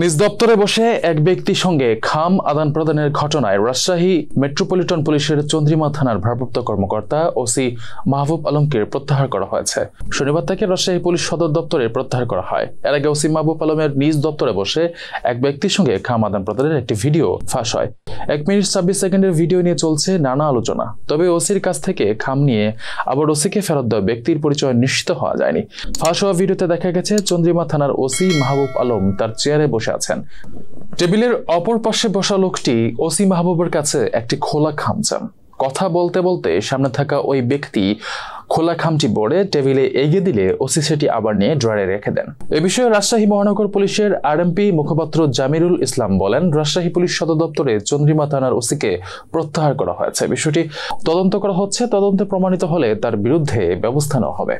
নিজ দপ্তরে বসে এক ব্যক্তির সঙ্গে খাম আদান প্রদানের ঘটনায় রাজশাহী মেট্রোপলিটন পুলিশের চন্দ্রিমা থানার ভারপ্রাপ্ত কর্মকর্তা ওসি মাহবুব আলমকে প্রত্যাহার করা হয়েছে শনিবার তাকে রাজশাহী পুলিশ সদর দপ্তরে প্রত্যাহার করা হয় এর আগে ওসি মাহবুব আলমের নিজ দপ্তরে বসে এক ব্যক্তির সঙ্গে খাম আদান প্রদানের একটি ভিডিও ফাঁস হয় এক মিনিট ছাব্বিশ সেকেন্ডের ভিডিও নিয়ে চলছে নানা আলোচনা তবে ওসির কাছ থেকে খাম নিয়ে আবার ওসিকে ফেরত দেওয়া ব্যক্তির পরিচয় নিশ্চিত হওয়া যায়নি ফাঁস হওয়া ভিডিওতে দেখা গেছে চন্দ্রিমা থানার ওসি মাহবুব আলম তার চেয়ারে বসে বসে আছেন টেবিলের অপর পাশে বসা লোকটি ওসি মাহবুবের কাছে একটি খোলা খাম চান কথা বলতে বলতে সামনে থাকা ওই ব্যক্তি খোলা খামটি বড়ে টেবিলে এগিয়ে দিলে ওসি সেটি আবার নিয়ে ড্রয়ারে রেখে দেন এ বিষয়ে রাজশাহী মহানগর পুলিশের আরএমপি মুখপাত্র জামিরুল ইসলাম বলেন রাজশাহী পুলিশ সদর দপ্তরে চন্দ্রিমা থানার ওসিকে প্রত্যাহার করা হয়েছে বিষয়টি তদন্ত করা হচ্ছে তদন্তে প্রমাণিত হলে তার বিরুদ্ধে ব্যবস্থা নেওয়া হবে